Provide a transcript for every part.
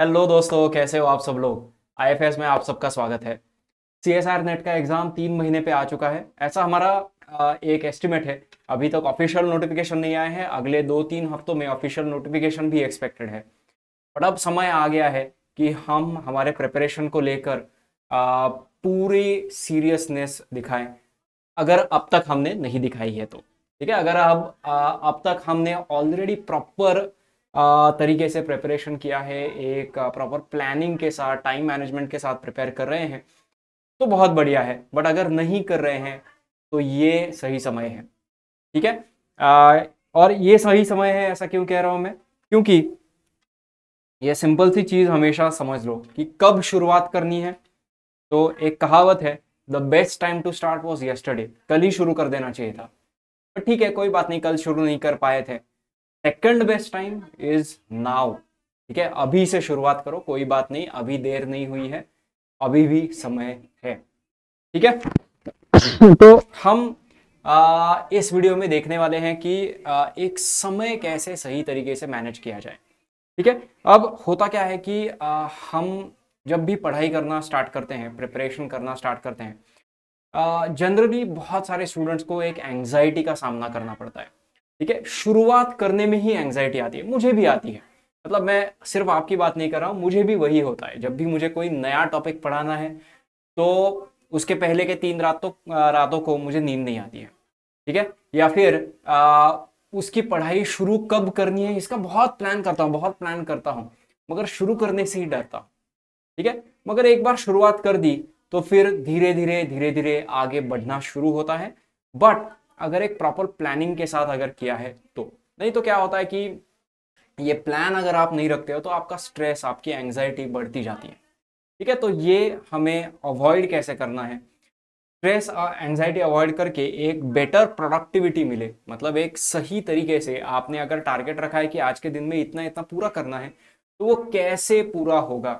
hello दोस्तों कैसे हो आप सब लोग आईएफएस में आप सबका स्वागत है सी एस आर नेट का एग्ज़ाम तीन महीने पे आ चुका है ऐसा हमारा एक एस्टिमेट है अभी तक ऑफिशियल नोटिफिकेशन नहीं आए हैं अगले दो तीन हफ्तों में ऑफिशियल नोटिफिकेशन भी एक्सपेक्टेड है बट अब समय आ गया है कि हम हमारे प्रिपरेशन को लेकर पूरी सीरियसनेस दिखाएं अगर अब तक हमने नहीं दिखाई है तो ठीक है अगर अब अब तक हमने ऑलरेडी प्रॉपर तरीके से प्रिपरेशन किया है एक प्रॉपर प्लानिंग के साथ टाइम मैनेजमेंट के साथ प्रिपेयर कर रहे हैं तो बहुत बढ़िया है बट अगर नहीं कर रहे हैं तो ये सही समय है ठीक है और ये सही समय है ऐसा क्यों कह रहा हूँ मैं क्योंकि ये सिंपल सी चीज़ हमेशा समझ लो कि कब शुरुआत करनी है तो एक कहावत है the best time to start was yesterday कल ही शुरू कर देना चाहिए था पर तो ठीक है कोई बात नहीं कल शुरू नहीं कर पाए थे second best time is now ठीक है अभी से शुरुआत करो कोई बात नहीं अभी देर नहीं हुई है अभी भी समय है ठीक है तो हम आ, इस वीडियो में देखने वाले हैं कि आ, एक समय कैसे सही तरीके से मैनेज किया जाए ठीक है अब होता क्या है कि आ, हम जब भी पढ़ाई करना स्टार्ट करते हैं प्रिपरेशन करना स्टार्ट करते हैं जनरली बहुत सारे स्टूडेंट्स को एक एंग्जाइटी का सामना करना पड़ता है ठीक है शुरुआत करने में ही एंग्जाइटी आती है मुझे भी आती है मतलब मैं सिर्फ आपकी बात नहीं कर रहा हूँ मुझे भी वही होता है जब भी मुझे कोई नया टॉपिक पढ़ाना है तो उसके पहले के तीन रातों रातों को मुझे नींद नहीं आती है ठीक है या फिर आ, उसकी पढ़ाई शुरू कब करनी है इसका बहुत प्लान करता हूँ बहुत प्लान करता हूँ मगर शुरू करने से ही डरता हूँ ठीक है मगर एक बार शुरुआत कर दी तो फिर धीरे धीरे धीरे धीरे आगे बढ़ना शुरू होता है बट अगर एक प्रॉपर प्लानिंग के साथ अगर किया है तो नहीं तो क्या होता है कि ये प्लान अगर आप नहीं रखते हो तो आपका स्ट्रेस आपकी एंग्जाइटी बढ़ती जाती है ठीक है तो ये हमें अवॉइड कैसे करना है स्ट्रेस और एंग्जाइटी अवॉइड करके एक बेटर प्रोडक्टिविटी मिले मतलब एक सही तरीके से आपने अगर टारगेट रखा है कि आज के दिन में इतना इतना पूरा करना है तो वो कैसे पूरा होगा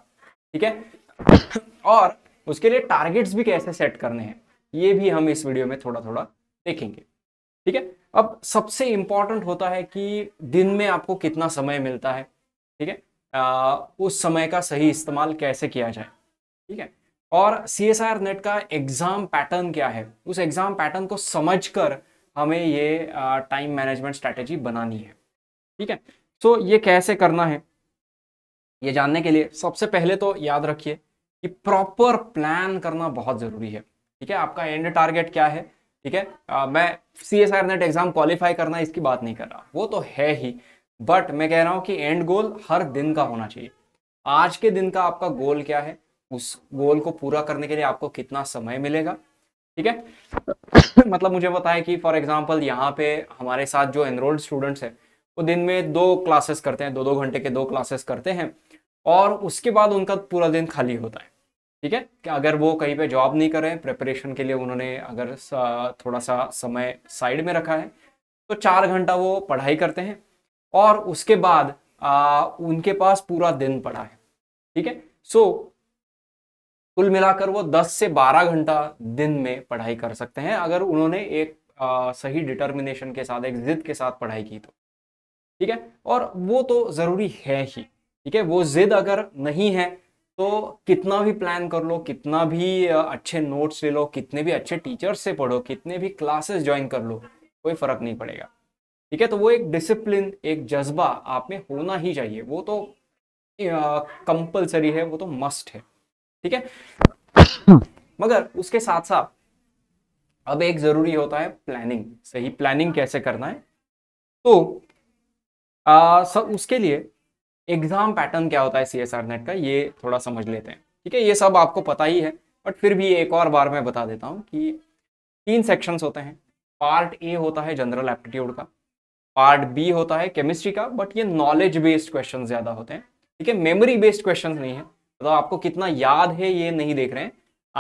ठीक है और उसके लिए टारगेट्स भी कैसे सेट करने हैं ये भी हम इस वीडियो में थोड़ा थोड़ा देखेंगे ठीक है अब सबसे इंपॉर्टेंट होता है कि दिन में आपको कितना समय मिलता है ठीक है उस समय का सही इस्तेमाल कैसे किया जाए ठीक है और सी एस आर नेट का एग्ज़ाम पैटर्न क्या है उस एग्ज़ाम पैटर्न को समझकर हमें ये टाइम मैनेजमेंट स्ट्रेटेजी बनानी है ठीक है सो तो ये कैसे करना है ये जानने के लिए सबसे पहले तो याद रखिए कि प्रॉपर प्लान करना बहुत ज़रूरी है ठीक है आपका एंड टारगेट क्या है ठीक है आ, मैं C S R NET exam qualify करना इसकी बात नहीं कर रहा वो तो है ही बट मैं कह रहा हूँ कि एंड गोल हर दिन का होना चाहिए आज के दिन का आपका गोल क्या है उस गोल को पूरा करने के लिए आपको कितना समय मिलेगा ठीक है मतलब मुझे बताए कि फॉर एग्जाम्पल यहाँ पे हमारे साथ जो एनरोल्ड स्टूडेंट्स है वो दिन में दो क्लासेस करते हैं दो दो घंटे के दो क्लासेस करते हैं और उसके बाद उनका पूरा दिन खाली होता है ठीक है कि अगर वो कहीं पे जॉब नहीं कर रहे हैं प्रिपरेशन के लिए उन्होंने अगर थोड़ा सा समय साइड में रखा है तो चार घंटा वो पढ़ाई करते हैं और उसके बाद आ, उनके पास पूरा दिन पड़ा है ठीक है सो कुल मिलाकर वो 10 से 12 घंटा दिन में पढ़ाई कर सकते हैं अगर उन्होंने एक आ, सही डिटर्मिनेशन के साथ एक जिद के साथ पढ़ाई की तो ठीक है और वो तो ज़रूरी है ही ठीक है वो जिद अगर नहीं है तो कितना भी प्लान कर लो कितना भी अच्छे नोट्स ले लो कितने भी अच्छे टीचर्स से पढ़ो कितने भी क्लासेस ज्वाइन कर लो कोई फर्क नहीं पड़ेगा ठीक है तो वो एक डिसिप्लिन एक जज्बा आप में होना ही चाहिए वो तो कंपलसरी है वो तो मस्ट है ठीक है मगर उसके साथ साथ अब एक जरूरी होता है प्लानिंग सही प्लानिंग कैसे करना है तो आ, सब उसके लिए एग्जाम पैटर्न क्या होता है सी नेट का ये थोड़ा समझ लेते हैं ठीक है ये सब आपको पता ही है बट फिर भी एक और बार मैं बता देता हूँ कि तीन सेक्शंस होते हैं पार्ट ए होता है जनरल एप्टीट्यूड का पार्ट बी होता है केमिस्ट्री का बट ये नॉलेज बेस्ड क्वेश्चन ज़्यादा होते हैं ठीक है मेमोरी बेस्ड क्वेश्चन नहीं है मतलब तो आपको कितना याद है ये नहीं देख रहे हैं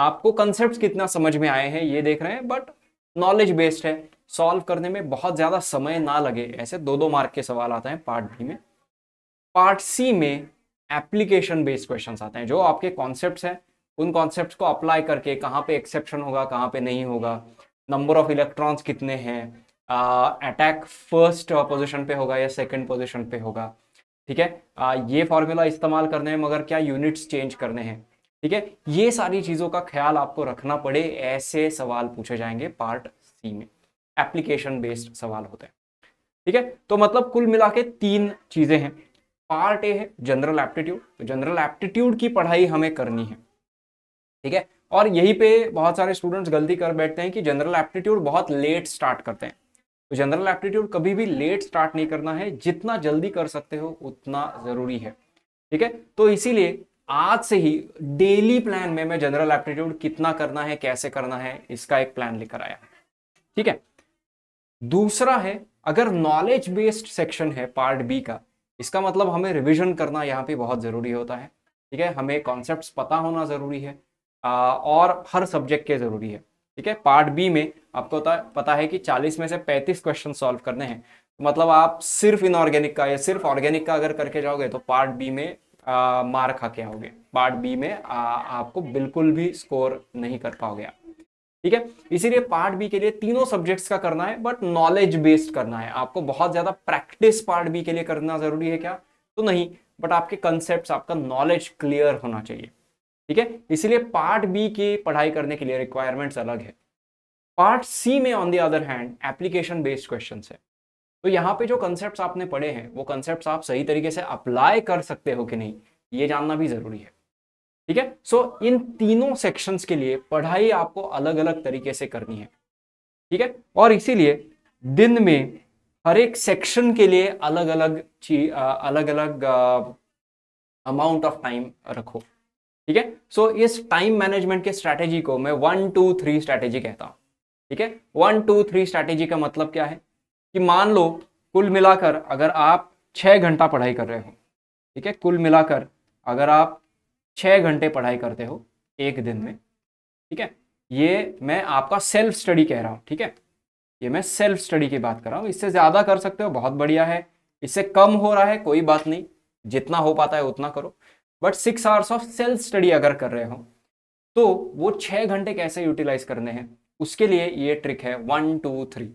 आपको कंसेप्ट कितना समझ में आए हैं ये देख रहे हैं बट नॉलेज बेस्ड है सॉल्व करने में बहुत ज़्यादा समय ना लगे ऐसे दो दो मार्क के सवाल आते हैं पार्ट बी में पार्ट सी में एप्लीकेशन बेस्ड क्वेश्चंस आते हैं जो आपके कॉन्सेप्ट हैं उन कॉन्सेप्ट को अप्लाई करके कहाँ पे एक्सेप्शन होगा कहाँ पे नहीं होगा नंबर ऑफ इलेक्ट्रॉन्स कितने हैं अटैक फर्स्ट पोजिशन पे होगा या सेकेंड पोजिशन पे होगा ठीक है आ, ये फॉर्मूला इस्तेमाल करने हैं मगर क्या यूनिट्स चेंज करने हैं ठीक है ये सारी चीज़ों का ख्याल आपको रखना पड़े ऐसे सवाल पूछे जाएंगे पार्ट सी में एप्लीकेशन बेस्ड सवाल होते हैं ठीक है तो मतलब कुल मिला के तीन चीज़ें हैं पार्ट ए है जनरल एप्टीट्यूड तो जनरल एप्टीट्यूड की पढ़ाई हमें करनी है ठीक है और यही पे बहुत सारे स्टूडेंट्स गलती कर बैठते हैं कि जनरल एप्टीट्यूड बहुत लेट स्टार्ट करते हैं तो जनरल एप्टीट्यूड कभी भी लेट स्टार्ट नहीं करना है जितना जल्दी कर सकते हो उतना ज़रूरी है ठीक है तो इसीलिए आज से ही डेली प्लान में मैं जनरल एप्टीट्यूड कितना करना है कैसे करना है इसका एक प्लान लेकर आया ठीक है दूसरा है अगर नॉलेज बेस्ड सेक्शन है पार्ट बी का इसका मतलब हमें रिविजन करना यहाँ पे बहुत ज़रूरी होता है ठीक है हमें कॉन्सेप्ट पता होना ज़रूरी है और हर सब्जेक्ट के ज़रूरी है ठीक है पार्ट बी में आपको पता है कि 40 में से 35 क्वेश्चन सॉल्व करने हैं मतलब आप सिर्फ इनऑर्गेनिक का या सिर्फ ऑर्गेनिक का अगर करके जाओगे तो पार्ट बी में आ, मार खा के आओगे पार्ट बी में आ, आपको बिल्कुल भी स्कोर नहीं कर पाओगे आप ठीक है इसीलिए पार्ट बी के लिए तीनों सब्जेक्ट्स का करना है बट नॉलेज बेस्ड करना है आपको बहुत ज्यादा प्रैक्टिस पार्ट बी के लिए करना जरूरी है क्या तो नहीं बट आपके कंसेप्ट आपका नॉलेज क्लियर होना चाहिए ठीक है इसीलिए पार्ट बी की पढ़ाई करने के लिए रिक्वायरमेंट्स अलग है पार्ट सी में on the other hand application based question है तो यहाँ पे जो कंसेप्ट आपने पढ़े हैं वो कंसेप्ट आप सही तरीके से अप्लाई कर सकते हो कि नहीं ये जानना भी जरूरी है ठीक है सो इन तीनों सेक्शंस के लिए पढ़ाई आपको अलग अलग तरीके से करनी है ठीक है और इसीलिए दिन में हर एक सेक्शन के लिए अलग अलग ची अलग अलग अमाउंट ऑफ टाइम रखो ठीक है सो इस टाइम मैनेजमेंट के स्ट्रैटेजी को मैं वन टू थ्री स्ट्रैटेजी कहता हूँ ठीक है वन टू थ्री स्ट्रैटेजी का मतलब क्या है कि मान लो कुल मिलाकर अगर आप छः घंटा पढ़ाई कर रहे हो ठीक है कुल मिलाकर अगर आप छः घंटे पढ़ाई करते हो एक दिन में ठीक है ये मैं आपका सेल्फ स्टडी कह रहा हूँ ठीक है ये मैं सेल्फ स्टडी की बात कर रहा हूँ इससे ज़्यादा कर सकते हो बहुत बढ़िया है इससे कम हो रहा है कोई बात नहीं जितना हो पाता है उतना करो but six hours of self study अगर कर रहे हो तो वो छः घंटे कैसे यूटिलाइज करने हैं उसके लिए ये ट्रिक है वन टू थ्री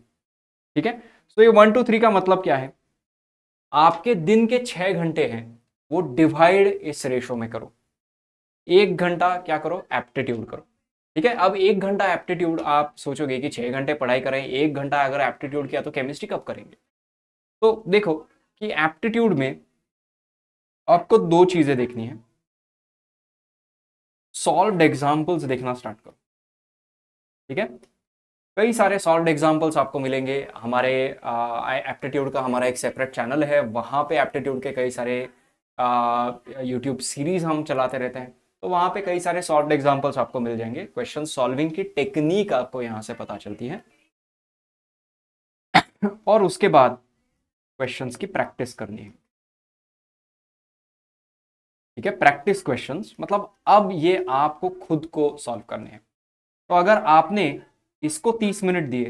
ठीक है सो ये वन टू थ्री का मतलब क्या है आपके दिन के छः घंटे हैं वो डिवाइड इस रेशो में करो एक घंटा क्या करो एप्टीट्यूड करो ठीक है अब एक घंटा एप्टीट्यूड आप सोचोगे कि छह घंटे पढ़ाई करें एक घंटा अगर एप्टीट्यूड किया तो केमिस्ट्री कब करेंगे तो देखो कि एप्टीट्यूड में आपको दो चीज़ें देखनी है सॉल्व्ड एग्जाम्पल्स देखना स्टार्ट करो ठीक है कई सारे सॉल्व एग्जाम्पल्स आपको मिलेंगे हमारे एप्टीट्यूड का हमारा एक सेपरेट चैनल है वहां पे एप्टीट्यूड के कई सारे यूट्यूब सीरीज़ हम चलाते रहते हैं तो वहां पे कई सारे सॉफ्ट एग्जाम्पल्स आपको मिल जाएंगे क्वेश्चन सॉल्विंग की टेक्निक आपको यहां से पता चलती है और उसके बाद क्वेश्चंस की प्रैक्टिस करनी है ठीक है प्रैक्टिस क्वेश्चंस मतलब अब ये आपको खुद को सॉल्व करने हैं तो अगर आपने इसको तीस मिनट दिए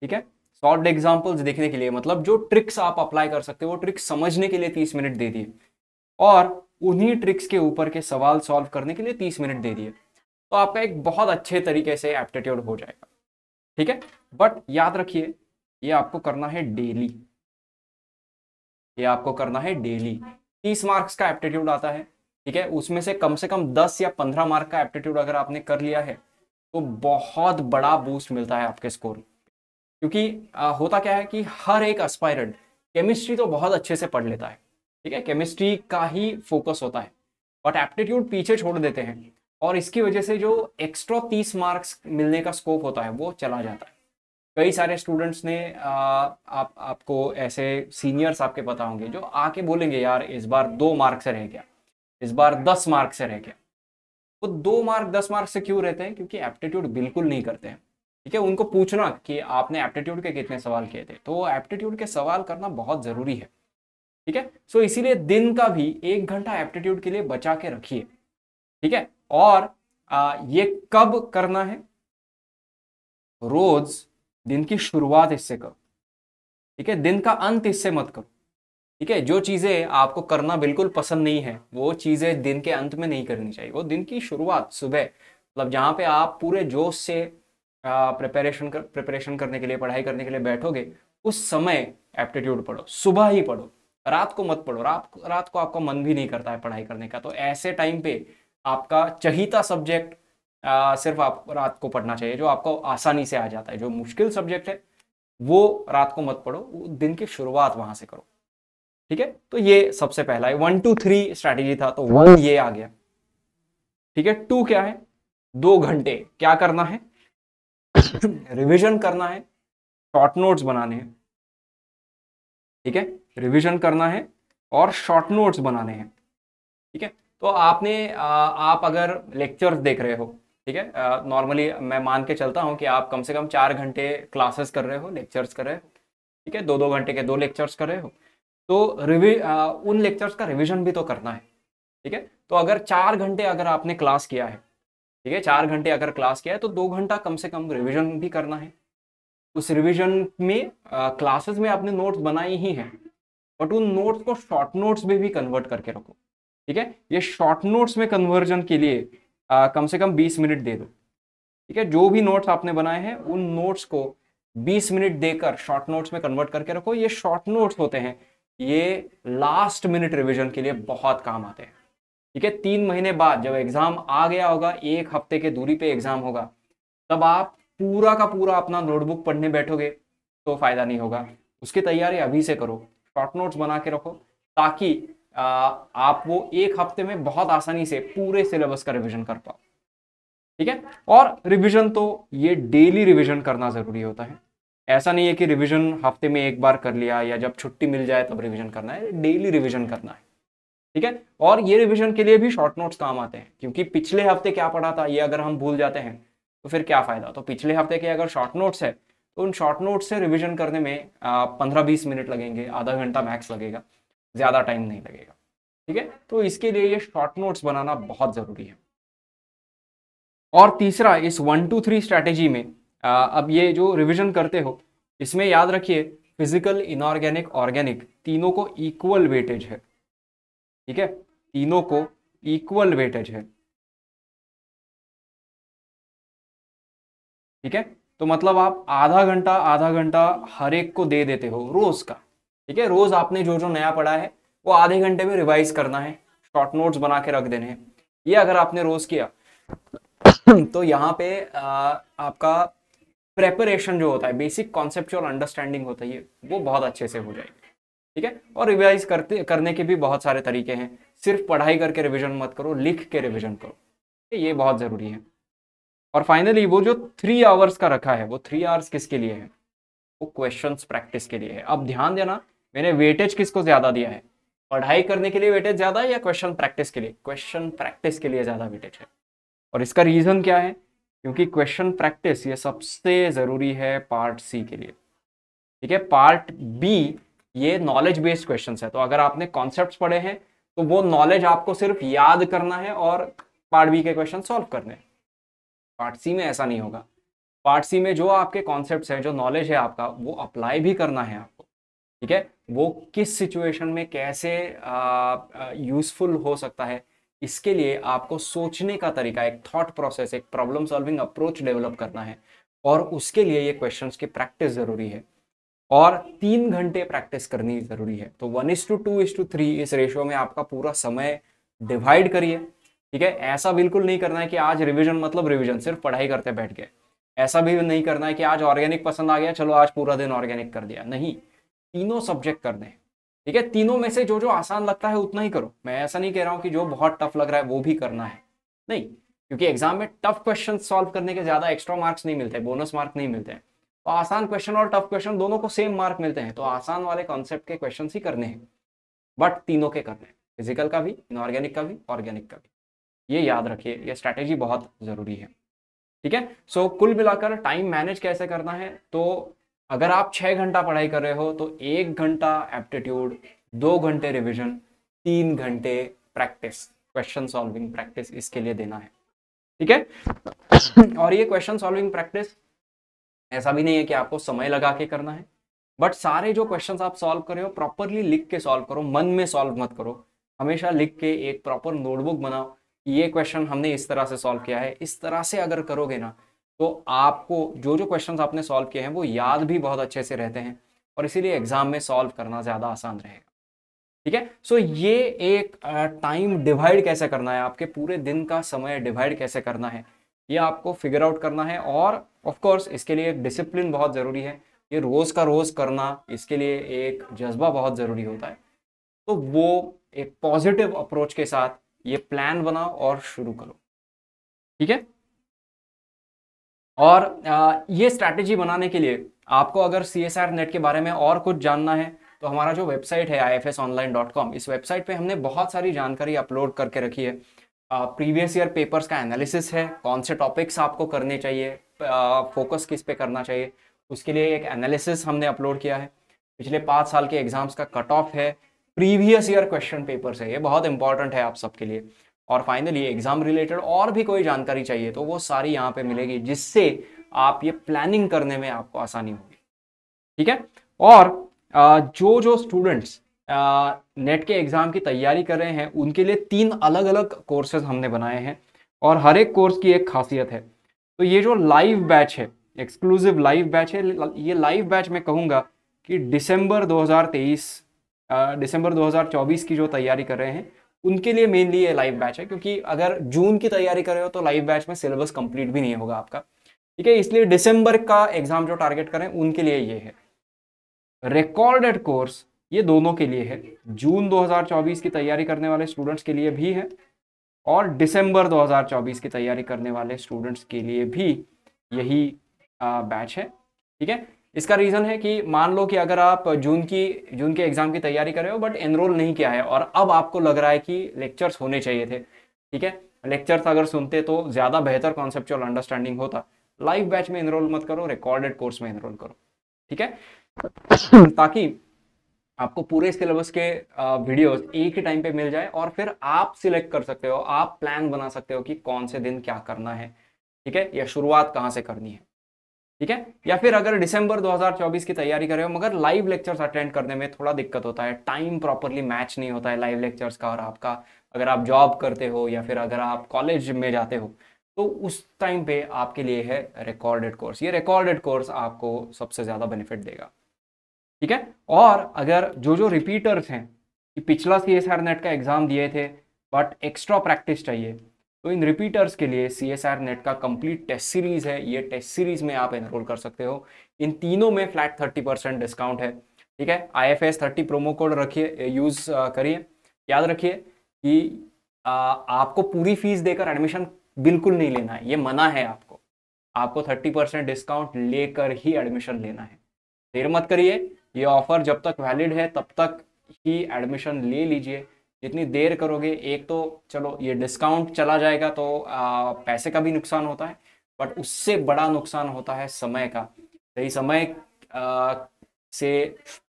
ठीक है सॉफ्ट एग्जाम्पल्स देखने के लिए मतलब जो ट्रिक्स आप अप्लाई कर सकते हो वो ट्रिक्स समझने के लिए तीस मिनट दे दिए और उन्हीं ट्रिक्स के ऊपर के सवाल सॉल्व करने के लिए तीस मिनट दे दिए तो आपका एक बहुत अच्छे तरीके से एप्टीट्यूड हो जाएगा ठीक है बट याद रखिए ये आपको करना है डेली ये आपको करना है डेली तीस मार्क्स का एप्टीट्यूड आता है ठीक है उसमें से कम से कम दस या पंद्रह मार्क का एप्टीट्यूड अगर आपने कर लिया है तो बहुत बड़ा बूस्ट मिलता है आपके स्कोर क्योंकि आ, होता क्या है कि हर एक एस्पायरेंट केमिस्ट्री तो बहुत अच्छे से पढ़ लेता है ठीक है केमिस्ट्री का ही फोकस होता है बट एप्टीट्यूड पीछे छोड़ देते हैं और इसकी वजह से जो एक्स्ट्रा तीस मार्क्स मिलने का स्कोप होता है वो चला जाता है कई सारे स्टूडेंट्स ने आ, आप आपको ऐसे सीनियर्स आपके पता होंगे जो आके बोलेंगे यार इस बार दो मार्क से रह गया इस बार दस मार्क से रह गया वो तो दो मार्क दस मार्क से क्यों रहते हैं क्योंकि एप्टीट्यूड बिल्कुल नहीं करते हैं ठीक है उनको पूछना कि आपने एप्टीट्यूड के कितने सवाल किए थे तो एप्टीट्यूड के सवाल करना बहुत ज़रूरी है ठीक है सो so, इसीलिए दिन का भी एक घंटा एप्टीट्यूड के लिए बचा के रखिए ठीक है और आ, ये कब करना है रोज दिन की शुरुआत इससे करो ठीक है दिन का अंत इससे मत करो ठीक है जो चीज़ें आपको करना बिल्कुल पसंद नहीं है वो चीज़ें दिन के अंत में नहीं करनी चाहिए वो दिन की शुरुआत सुबह मतलब जहां पे आप पूरे जोश से प्रिपरेशन कर प्रिपरेशन करने के लिए पढ़ाई करने के लिए बैठोगे उस समय एप्टीट्यूड पढ़ो सुबह ही पढ़ो रात को मत पढ़ो रात को रात को आपका मन भी नहीं करता है पढ़ाई करने का तो ऐसे टाइम पे आपका चहिता सब्जेक्ट आ, सिर्फ आप रात को पढ़ना चाहिए जो आपको आसानी से आ जाता है जो मुश्किल सब्जेक्ट है वो रात को मत पढ़ो दिन की शुरुआत वहां से करो ठीक है तो ये सबसे पहला है वन टू थ्री स्ट्रैटेजी था तो वन ये आ गया ठीक है टू क्या है दो घंटे क्या करना है रिविजन करना है शॉर्ट नोट्स बनाने हैं ठीक है रिविजन करना है और शॉर्ट नोट्स बनाने हैं ठीक है तो आपने आप अगर लेक्चर्स देख रहे हो ठीक है नॉर्मली मैं मान के चलता हूँ कि आप कम से कम चार घंटे क्लासेस कर रहे हो लेक्चर्स कर रहे हो ठीक है दो दो घंटे के दो लेक्चर्स कर रहे हो तो रिवि उन लेक्चर्स का रिविजन भी तो करना है ठीक है तो अगर चार घंटे अगर आपने क्लास किया है ठीक है चार घंटे अगर क्लास किया है तो दो घंटा कम से कम रिविजन भी करना है उस रिविजन में क्लासेस में आपने नोट्स बनाए ही हैं बट उन नोट्स को शॉर्ट नोट्स में भी कन्वर्ट करके रखो ठीक है ये शॉर्ट नोट्स में कन्वर्जन के लिए आ, कम से कम 20 मिनट दे दो ठीक है जो भी नोट्स आपने बनाए हैं उन नोट्स को 20 मिनट देकर शॉर्ट नोट्स में कन्वर्ट करके रखो ये शॉर्ट नोट्स होते हैं ये लास्ट मिनट रिविजन के लिए बहुत काम आते हैं ठीक है तीन महीने बाद जब एग्जाम आ गया होगा एक हफ्ते के दूरी पे एग्जाम होगा तब आप पूरा का पूरा अपना नोटबुक पढ़ने बैठोगे तो फायदा नहीं होगा उसकी तैयारी अभी से करो शॉर्ट नोट्स बना के रखो ताकि आप वो एक हफ्ते में बहुत आसानी से पूरे सिलेबस का रिविजन कर पाओ ठीक है और रिविजन तो ये डेली रिविजन करना ज़रूरी होता है ऐसा नहीं है कि रिविजन हफ्ते में एक बार कर लिया या जब छुट्टी मिल जाए तब रिविजन करना है डेली रिविजन करना है ठीक है और ये रिविजन के लिए भी शॉर्ट नोट्स काम आते हैं क्योंकि पिछले हफ्ते क्या पढ़ा था ये अगर हम भूल जाते हैं तो फिर क्या फ़ायदा तो पिछले हफ्ते के अगर शॉर्ट नोट्स है तो उन शॉर्ट नोट से रिविजन करने में पंद्रह बीस मिनट लगेंगे आधा घंटा मैक्स लगेगा ज़्यादा टाइम नहीं लगेगा ठीक है तो इसके लिए ये शॉर्ट नोट्स बनाना बहुत ज़रूरी है और तीसरा इस वन टू थ्री स्ट्रैटेजी में आ, अब ये जो रिविजन करते हो इसमें याद रखिए फिजिकल इनऑर्गेनिक ऑर्गेनिक तीनों को इक्वल वेटेज है ठीक है तीनों को इक्वल वेटेज है ठीक है तो मतलब आप आधा घंटा आधा घंटा हर एक को दे देते हो रोज का ठीक है रोज आपने जो जो नया पढ़ा है वो आधे घंटे में रिवाइज करना है शॉर्ट नोट्स बना के रख देने हैं ये अगर आपने रोज किया तो यहाँ पे आ, आपका प्रेपरेशन जो होता है बेसिक कॉन्सेप्चुअल अंडरस्टैंडिंग होता है वो बहुत अच्छे से हो जाएगी ठीक है और रिवाइज करते करने के भी बहुत सारे तरीके हैं सिर्फ पढ़ाई करके रिविजन मत करो लिख के रिविजन करो ये बहुत ज़रूरी है और फाइनली वो जो थ्री आवर्स का रखा है वो थ्री आवर्स किसके लिए है वो क्वेश्चन प्रैक्टिस के लिए है अब ध्यान देना मैंने वेटेज किसको ज्यादा दिया है पढ़ाई करने के लिए वेटेज ज्यादा है या क्वेश्चन प्रैक्टिस के लिए क्वेश्चन प्रैक्टिस के लिए ज्यादा वेटेज है और इसका रीजन क्या है क्योंकि क्वेश्चन प्रैक्टिस ये सबसे जरूरी है पार्ट सी के लिए ठीक है पार्ट बी ये नॉलेज बेस्ड क्वेश्चन है तो अगर आपने कॉन्सेप्ट पढ़े हैं तो वो नॉलेज आपको सिर्फ याद करना है और पार्ट बी के क्वेश्चन सॉल्व करने हैं पार्ट सी में ऐसा नहीं होगा पार्ट सी में जो आपके कॉन्सेप्ट है जो नॉलेज है आपका वो अप्लाई भी करना है आपको ठीक है वो किस सिचुएशन में कैसे यूजफुल हो सकता है इसके लिए आपको सोचने का तरीका एक थॉट प्रोसेस एक प्रॉब्लम सॉल्विंग अप्रोच डेवलप करना है और उसके लिए ये क्वेश्चंस की प्रैक्टिस ज़रूरी है और तीन घंटे प्रैक्टिस करनी ज़रूरी है तो one is to two is to three इस रेशियो में आपका पूरा समय डिवाइड करिए ठीक है ऐसा बिल्कुल नहीं करना है कि आज रिविजन मतलब रिविजन सिर्फ पढ़ाई करते बैठ गए ऐसा भी नहीं करना है कि आज ऑर्गेनिक पसंद आ गया चलो आज पूरा दिन ऑर्गेनिक कर दिया नहीं तीनों सब्जेक्ट कर दें ठीक है तीनों में से जो जो आसान लगता है उतना ही करो मैं ऐसा नहीं कह रहा हूँ कि जो बहुत टफ लग रहा है वो भी करना है नहीं क्योंकि एग्जाम में टफ क्वेश्चन सॉल्व करने के ज्यादा एक्स्ट्रा मार्क्स नहीं मिलते बोनस मार्क नहीं मिलते हैं तो आसान क्वेश्चन और टफ क्वेश्चन दोनों को सेम मार्क मिलते हैं तो आसान वाले कॉन्सेप्ट के क्वेश्चन ही करने हैं बट तीनों के करने हैं फिजिकल का भी इनऑर्गेनिक का भी ऑर्गेनिक का भी ये याद रखिए ये स्ट्रैटेजी बहुत ज़रूरी है ठीक है सो कुल मिलाकर टाइम मैनेज कैसे करना है तो अगर आप छः घंटा पढ़ाई कर रहे हो तो एक घंटा एप्टीट्यूड दो घंटे रिविजन तीन घंटे प्रैक्टिस क्वेश्चन सॉल्विंग प्रैक्टिस इसके लिए देना है ठीक है और ये क्वेश्चन सॉल्विंग प्रैक्टिस ऐसा भी नहीं है कि आपको समय लगा के करना है बट सारे जो क्वेश्चंस आप सॉल्व कर रहे हो प्रॉपरली लिख के सॉल्व करो मन में सॉल्व मत करो हमेशा लिख के एक प्रॉपर नोटबुक बनाओ ये क्वेश्चन हमने इस तरह से सॉल्व किया है इस तरह से अगर करोगे ना तो आपको जो जो क्वेश्चंस आपने सॉल्व किए हैं वो याद भी बहुत अच्छे से रहते हैं और इसीलिए एग्जाम में सॉल्व करना ज़्यादा आसान रहेगा ठीक है सो ये एक टाइम डिवाइड कैसे करना है आपके पूरे दिन का समय डिवाइड कैसे करना है ये आपको फिगर आउट करना है और ऑफकोर्स इसके लिए डिसिप्लिन बहुत ज़रूरी है ये रोज़ का रोज़ करना इसके लिए एक जज्बा बहुत ज़रूरी होता है तो वो एक पॉजिटिव अप्रोच के साथ ये प्लान बनाओ और शुरू करो ठीक है और ये स्ट्रैटेजी बनाने के लिए आपको अगर सी एस आर नेट के बारे में और कुछ जानना है तो हमारा जो वेबसाइट है I F S online dot com इस वेबसाइट पे हमने बहुत सारी जानकारी अपलोड करके रखी है प्रीवियस ईयर पेपर्स का एनालिसिस है कौन से टॉपिक्स आपको करने चाहिए फोकस किस पे करना चाहिए उसके लिए एक एनालिसिस हमने अपलोड किया है पिछले पाँच साल के एग्जाम्स का कट ऑफ है प्रीवियस ईयर क्वेश्चन पेपर से ये बहुत इंपॉर्टेंट है आप सबके लिए और फाइनली एग्जाम रिलेटेड और भी कोई जानकारी चाहिए तो वो सारी यहाँ पे मिलेगी जिससे आप ये प्लानिंग करने में आपको आसानी होगी ठीक है और जो जो स्टूडेंट्स नेट के एग्जाम की तैयारी कर रहे हैं उनके लिए तीन अलग अलग कोर्सेज हमने बनाए हैं और हर एक कोर्स की एक खासियत है तो ये जो लाइव बैच है एक्सक्लूसिव लाइव बैच है ये लाइव बैच मैं कहूँगा कि दिसंबर 2023 दिसंबर 2024 की जो तैयारी कर रहे हैं उनके लिए मेनली ये लाइव बैच है क्योंकि अगर जून की तैयारी कर रहे हो तो लाइव बैच में सिलेबस कंप्लीट भी नहीं होगा आपका ठीक है इसलिए दिसंबर का एग्जाम जो टारगेट करें उनके लिए ये है रिकॉर्डेड कोर्स ये दोनों के लिए है जून 2024 की तैयारी करने वाले स्टूडेंट्स के लिए भी है और दिसंबर 2024 की तैयारी करने वाले स्टूडेंट्स के लिए भी यही बैच है ठीक है इसका रीज़न है कि मान लो कि अगर आप जून की जून के एग्ज़ाम की तैयारी कर रहे हो बट एनरोल नहीं किया है और अब आपको लग रहा है कि लेक्चर्स होने चाहिए थे ठीक है लेक्चर्स अगर सुनते तो ज़्यादा बेहतर कॉन्सेप्चुअल अंडरस्टैंडिंग होता लाइव बैच में एनरोल मत करो रिकॉर्डेड कोर्स में एनरोल करो ठीक है ताकि आपको पूरे सिलेबस के वीडियोस एक ही टाइम पे मिल जाए और फिर आप सिलेक्ट कर सकते हो आप प्लान बना सकते हो कि कौन से दिन क्या करना है ठीक है या शुरुआत कहाँ से करनी है ठीक है या फिर अगर दिसंबर 2024 की तैयारी कर रहे हो मगर लाइव लेक्चर्स अटेंड करने में थोड़ा दिक्कत होता है टाइम प्रॉपरली मैच नहीं होता है लाइव लेक्चर्स का और आपका अगर आप जॉब करते हो या फिर अगर आप कॉलेज में जाते हो तो उस टाइम पे आपके लिए है रिकॉर्डेड कोर्स ये रिकॉर्डेड कोर्स आपको सबसे ज़्यादा बेनिफिट देगा ठीक है और अगर जो जो रिपीटर्स हैं पिछला सी एस नेट का एग्ज़ाम दिए थे बट एक्स्ट्रा प्रैक्टिस चाहिए तो इन रिपीटर्स के लिए सी एस आर नेट का कंप्लीट टेस्ट सीरीज है ये टेस्ट सीरीज में आप एनरोल कर सकते हो इन तीनों में फ्लैट थर्टी परसेंट डिस्काउंट है ठीक है I F S thirty promo code रखिए यूज़ करिए याद रखिए कि आ, आपको पूरी फीस देकर एडमिशन बिल्कुल नहीं लेना है ये मना है आपको आपको थर्टी परसेंट डिस्काउंट लेकर ही एडमिशन लेना है देर मत करिए ये ऑफर जब तक वैलिड है तब तक ही एडमिशन ले लीजिए जितनी देर करोगे एक तो चलो ये डिस्काउंट चला जाएगा तो आ, पैसे का भी नुकसान होता है बट उससे बड़ा नुकसान होता है समय का सही तो समय आ, से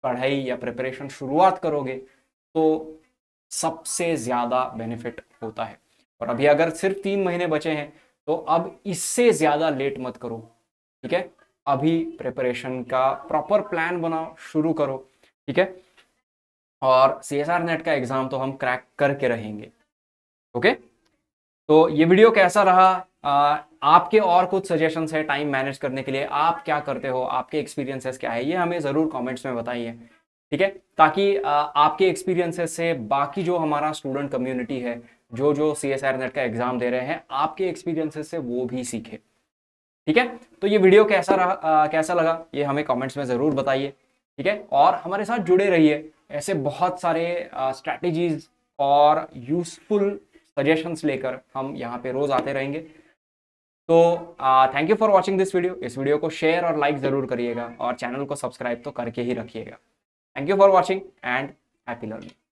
पढ़ाई या प्रिपरेशन शुरुआत करोगे तो सबसे ज़्यादा बेनिफिट होता है और अभी अगर सिर्फ तीन महीने बचे हैं तो अब इससे ज़्यादा लेट मत करो ठीक है अभी प्रिपरेशन का प्रॉपर प्लान बनाओ शुरू करो ठीक है और सी एस आर नेट का एग्ज़ाम तो हम क्रैक करके रहेंगे ओके तो ये वीडियो कैसा रहा आ, आपके और कुछ सजेशंस है टाइम मैनेज करने के लिए आप क्या करते हो आपके एक्सपीरियंसेस क्या है ये हमें ज़रूर कमेंट्स में बताइए ठीक है ताकि आ, आपके एक्सपीरियंसेस से बाकी जो हमारा स्टूडेंट कम्युनिटी है जो जो सी एस आर नेट का एग्ज़ाम दे रहे हैं आपके एक्सपीरियंसेस से वो भी सीखे ठीक है तो ये वीडियो कैसा रहा आ, कैसा लगा ये हमें कॉमेंट्स में ज़रूर बताइए ठीक है और हमारे साथ जुड़े रहिए ऐसे बहुत सारे स्ट्रैटेजीज और यूजफुल सजेशंस लेकर हम यहाँ पे रोज़ आते रहेंगे तो thank you for watching this video इस वीडियो को शेयर और लाइक ज़रूर करिएगा और चैनल को सब्सक्राइब तो करके ही रखिएगा thank you for watching and happy learning